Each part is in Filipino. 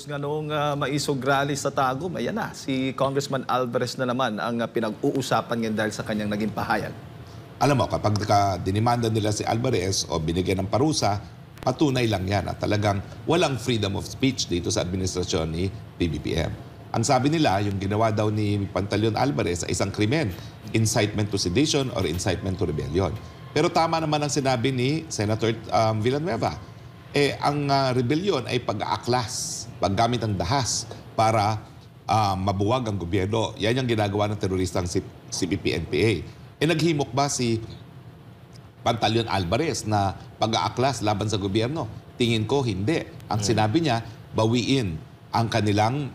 Matapos nga noong uh, maisog rally sa Tagum, ayan na, si Congressman Alvarez na naman ang uh, pinag-uusapan ngayon dahil sa kanyang naging pahayag. Alam mo, kapag ka dinimanda nila si Alvarez o binigyan ng parusa, patunay lang yan na talagang walang freedom of speech dito sa administrasyon ni PBBM. Ang sabi nila, yung ginawa daw ni Pantaleon Alvarez ay isang krimen, incitement to sedition or incitement to rebellion. Pero tama naman ang sinabi ni Senator um, Villanueva eh ang uh, rebellion ay pag-aaklas, paggamit ng dahas para uh, mabuwag ang gobyerno. Yan yung ginagawa ng teroristang si CPP-NPA. Eh naghimok ba si Pantaleon Alvarez na pag-aaklas laban sa gobyerno? Tingin ko hindi. Ang hmm. sinabi niya, bawiin ang kanilang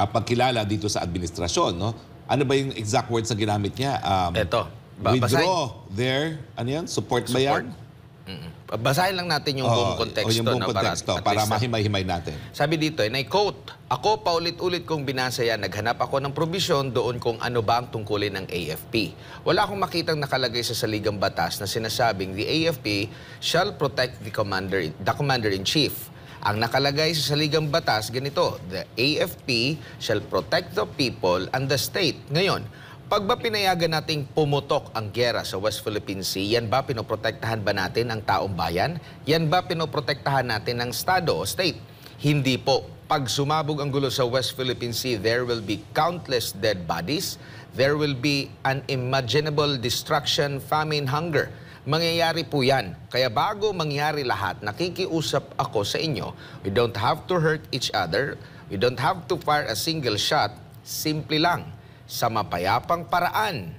uh, pagkilala dito sa administrasyon. No? Ano ba yung exact words na ginamit niya? Um, Ito. Babasahin. Withdraw their ano yan? Support, support ba yan? Mm-mm. Basahin lang natin yung buong konteksto. yung buong na konteksto para, para, mahimay-himay natin. sabi dito, and I quote, Ako paulit-ulit kong binasa naghanap ako ng provision doon kung ano ba ang tungkulin ng AFP. Wala akong makitang nakalagay sa saligang batas na sinasabing the AFP shall protect the commander, the commander-in-chief. Ang nakalagay sa saligang batas, ganito, the AFP shall protect the people and the state. Ngayon, pag ba pinayagan nating pumutok ang gera sa West Philippine Sea, yan ba pinoprotektahan ba natin ang taong bayan? Yan ba pinoprotektahan natin ang Estado o State? Hindi po. Pag sumabog ang gulo sa West Philippine Sea, there will be countless dead bodies. There will be unimaginable destruction, famine, hunger. Mangyayari po yan. Kaya bago mangyari lahat, nakikiusap ako sa inyo, we don't have to hurt each other. We don't have to fire a single shot. Simple lang sa mapayapang paraan.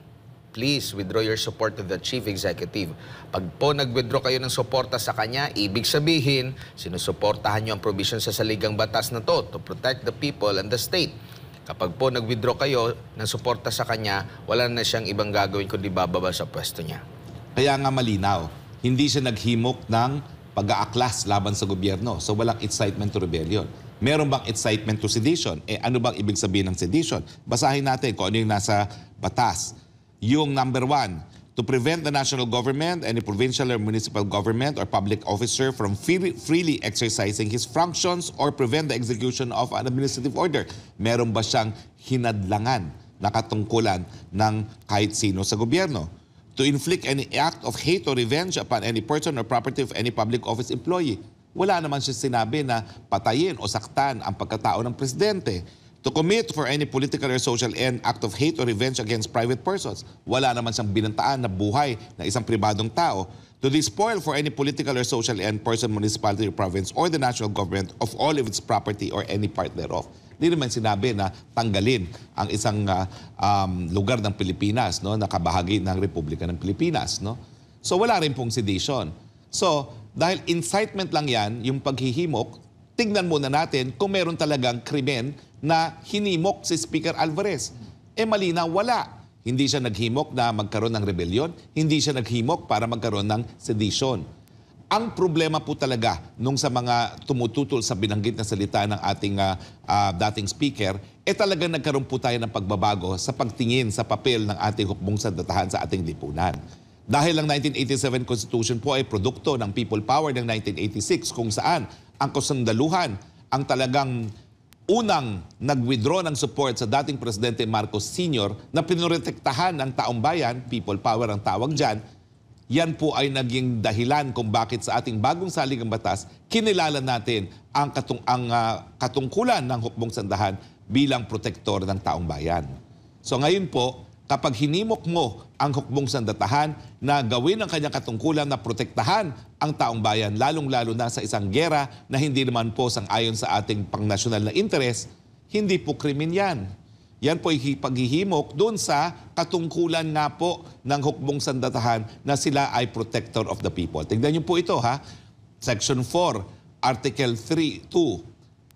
Please withdraw your support to the chief executive. Pag po nag-withdraw kayo ng suporta sa kanya, ibig sabihin, sinusuportahan niyo ang provision sa saligang batas na to to protect the people and the state. Kapag po nag-withdraw kayo ng suporta sa kanya, wala na siyang ibang gagawin kundi bababa sa pwesto niya. Kaya nga malinaw, hindi siya naghimok ng pag-aaklas laban sa gobyerno. So walang incitement to rebellion meron bang excitement to sedition? Eh, ano bang ibig sabihin ng sedition? Basahin natin kung ano yung nasa batas. Yung number one, to prevent the national government, and any provincial or municipal government or public officer from free, freely exercising his functions or prevent the execution of an administrative order. Meron ba siyang hinadlangan na katungkulan ng kahit sino sa gobyerno? To inflict any act of hate or revenge upon any person or property of any public office employee wala naman siya sinabi na patayin o saktan ang pagkatao ng presidente. To commit for any political or social end, act of hate or revenge against private persons. Wala naman siyang binantaan na buhay ng isang pribadong tao. To despoil for any political or social end, person, municipality, or province, or the national government of all of its property or any part thereof. Hindi naman sinabi na tanggalin ang isang uh, um, lugar ng Pilipinas, no, nakabahagi ng Republika ng Pilipinas. No? So wala rin pong sedition. So dahil incitement lang yan, yung paghihimok, tingnan muna natin kung meron talagang krimen na hinimok si Speaker Alvarez. E eh, malina, wala. Hindi siya naghimok na magkaroon ng rebellion. Hindi siya naghimok para magkaroon ng sedition. Ang problema po talaga nung sa mga tumututol sa binanggit na salita ng ating uh, uh, dating speaker, eh talaga nagkaroon po tayo ng pagbabago sa pagtingin sa papel ng ating hukbong sandatahan sa ating lipunan. Dahil ang 1987 Constitution po ay produkto ng people power ng 1986 kung saan ang kasandaluhan ang talagang unang nag-withdraw ng support sa dating Presidente Marcos Sr. na pinrotektahan ng taong bayan, people power ang tawag dyan, yan po ay naging dahilan kung bakit sa ating bagong saligang batas, kinilala natin ang, katung ang uh, katungkulan ng hukbong sandahan bilang protektor ng taong bayan. So ngayon po, kapag hinimok mo ang hukbong sandatahan na gawin ang kanyang katungkulan na protektahan ang taong bayan, lalong-lalo na sa isang gera na hindi naman po sangayon sa ating pangnasyonal na interes, hindi po krimen yan. Yan po ay paghihimok doon sa katungkulan nga po ng hukbong sandatahan na sila ay protector of the people. Tingnan niyo po ito ha. Section 4, Article 3,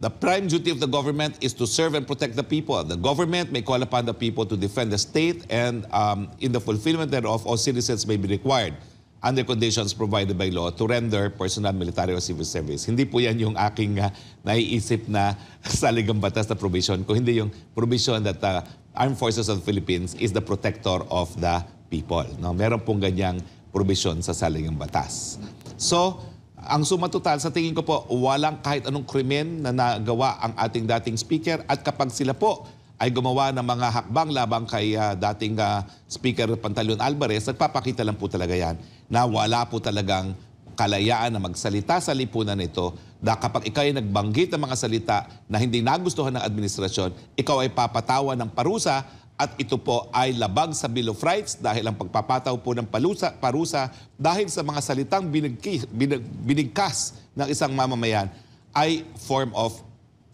The prime duty of the government is to serve and protect the people. The government may call upon the people to defend the state and um, in the fulfillment thereof, all citizens may be required under conditions provided by law to render personal military or civil service. Hindi po yan yung aking uh, naiisip na saligang batas na provision ko. Hindi yung provision that the uh, Armed Forces of the Philippines is the protector of the people. No? Meron pong ganyang provision sa saligang batas. So, ang sumatotal, sa tingin ko po, walang kahit anong krimen na nagawa ang ating dating speaker at kapag sila po ay gumawa ng mga hakbang labang kay uh, dating uh, Speaker Pantaleon Alvarez, nagpapakita lang po talaga yan na wala po talagang kalayaan na magsalita sa lipunan nito na kapag ikaw ay nagbanggit ng mga salita na hindi nagustuhan ng administrasyon, ikaw ay papatawa ng parusa at ito po ay labag sa Bill of Rights dahil ang pagpapataw po ng palusa, parusa dahil sa mga salitang binig, binigkas ng isang mamamayan ay form of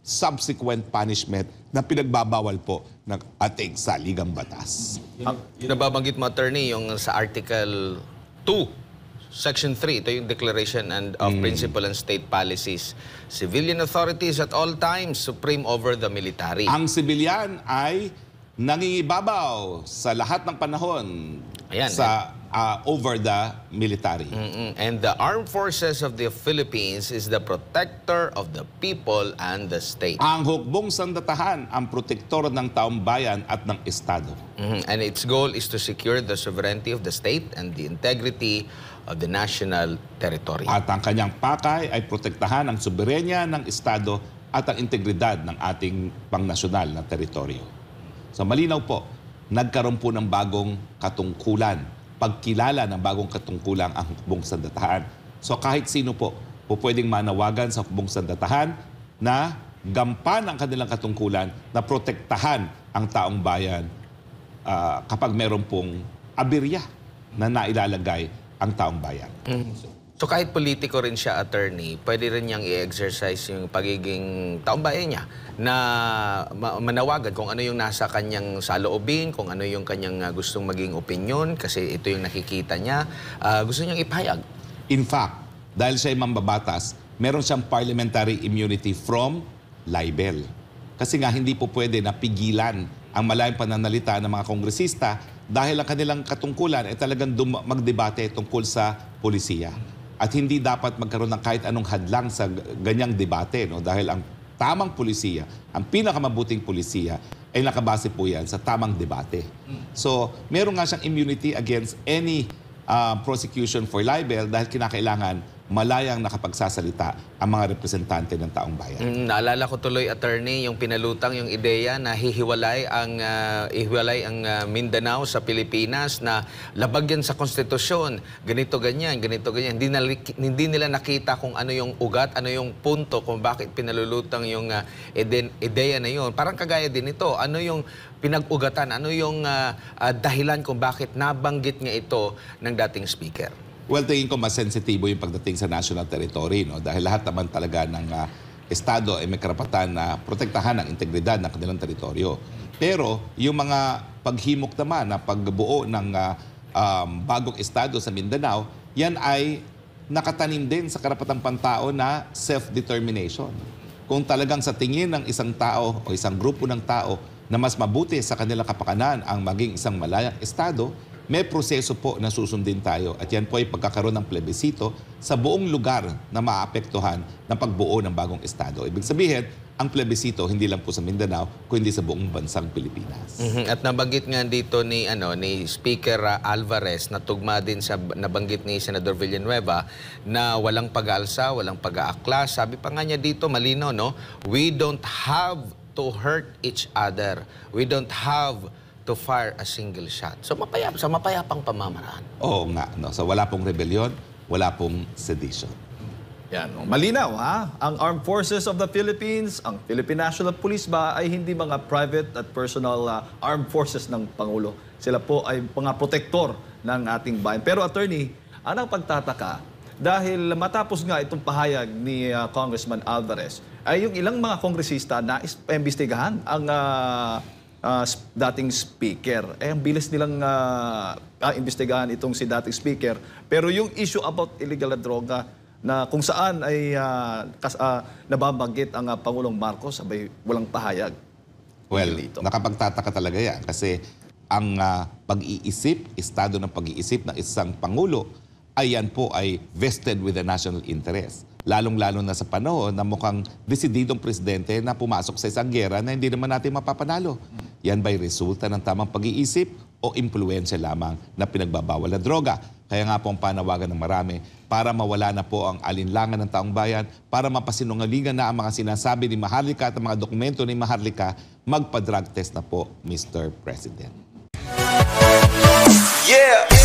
subsequent punishment na pinagbabawal po ng ating saligang batas. Ang nababanggit mo, attorney, yung sa Article 2 Section 3, ito yung Declaration and of mm. Principle and State Policies. Civilian authorities at all times supreme over the military. Ang civilian ay nangingibabaw sa lahat ng panahon Ayan, sa uh, over the military. Mm-mm. And the Armed Forces of the Philippines is the protector of the people and the state. Ang hukbong sandatahan ang protektor ng taong bayan at ng Estado. Mm-hmm. And its goal is to secure the sovereignty of the state and the integrity of the national territory. At ang kanyang pakay ay protektahan ang soberenya ng Estado at ang integridad ng ating pangnasyonal na teritoryo. Sa malinaw po, nagkaroon po ng bagong katungkulan, pagkilala ng bagong katungkulan ang hukbong sandatahan. So kahit sino po, po pwedeng manawagan sa hukbong sandatahan na gampan ang kanilang katungkulan na protektahan ang taong bayan uh, kapag meron pong abirya na nailalagay ang taong bayan. Mm. So, So kahit politiko rin siya attorney, pwede rin niyang i-exercise yung pagiging taumbayan niya na manawagan kung ano yung nasa kanyang saloobin, kung ano yung kanyang ah, gustong maging opinion kasi ito yung nakikita niya. Uh, gusto niyang ipayag. In fact, dahil siya ay mambabatas, meron siyang parliamentary immunity from libel. Kasi nga hindi po pwede napigilan ang malayang pananalita ng mga kongresista dahil ang kanilang katungkulan ay talagang magdebate tungkol sa polisiya. At hindi dapat magkaroon ng kahit anong hadlang sa ganyang debate. No? Dahil ang tamang polisiya, ang pinakamabuting polisiya, ay nakabase po yan sa tamang debate. So, meron nga siyang immunity against any uh, prosecution for libel dahil kinakailangan malayang nakapagsasalita ang mga representante ng taong bayan. Mm, naalala ko tuloy, attorney, yung pinalutang, yung ideya na hihiwalay ang, uh, hihiwalay ang uh, Mindanao sa Pilipinas na labag yan sa konstitusyon, ganito ganyan, ganito ganyan. Hindi, na, hindi nila nakita kung ano yung ugat, ano yung punto kung bakit pinalulutang yung uh, eden, ideya na yun. Parang kagaya din ito, ano yung pinag-ugatan, ano yung uh, uh, dahilan kung bakit nabanggit nga ito ng dating speaker. Well, tingin ko mas sensitibo yung pagdating sa national territory, no? Dahil lahat naman talaga ng uh, Estado ay may karapatan na protektahan ang integridad ng kanilang teritoryo. Pero yung mga paghimok naman na pagbuo ng uh, um, bagong Estado sa Mindanao, yan ay nakatanim din sa karapatang pantao na self-determination. Kung talagang sa tingin ng isang tao o isang grupo ng tao na mas mabuti sa kanilang kapakanan ang maging isang malayang Estado, may proseso po na susundin tayo at yan po ay pagkakaroon ng plebisito sa buong lugar na maapektuhan ng pagbuo ng bagong Estado. Ibig sabihin, ang plebisito hindi lang po sa Mindanao kundi sa buong bansang Pilipinas. Mm-hmm. At nabanggit nga dito ni ano ni Speaker uh, Alvarez na tugma din sa nabanggit ni Senator Villanueva na walang pag-alsa, walang pag-aaklas. Sabi pa nga niya dito malino no, we don't have to hurt each other. We don't have to fire a single shot. So mapayap, sa mapayapang pamamaraan. Oo nga. No? So wala pong rebellion, wala pong sedition. Yan. Malinaw ha? Ang Armed Forces of the Philippines, ang Philippine National Police ba ay hindi mga private at personal uh, armed forces ng Pangulo. Sila po ay mga protektor ng ating bayan. Pero attorney, anong pagtataka dahil matapos nga itong pahayag ni uh, Congressman Alvarez, ay yung ilang mga kongresista na eh, imbestigahan ang uh, uh, dating speaker. Eh, ang bilis nilang uh, ah, ah investigahan itong si dating speaker. Pero yung issue about illegal na droga, na kung saan ay uh, kas, uh, nababanggit ang uh, Pangulong Marcos, sabay walang pahayag. Well, dito. nakapagtataka talaga yan kasi ang uh, pag-iisip, estado ng pag-iisip ng isang Pangulo, ayan po ay vested with the national interest. Lalong-lalo na sa panahon na mukhang desididong presidente na pumasok sa isang gera na hindi naman natin mapapanalo. Yan ba'y resulta ng tamang pag-iisip o impluensya lamang na pinagbabawal na droga? Kaya nga po ang panawagan ng marami para mawala na po ang alinlangan ng taong bayan, para mapasinungalingan na ang mga sinasabi ni Maharlika at ang mga dokumento ni Maharlika, magpa-drug test na po, Mr. President. Yeah!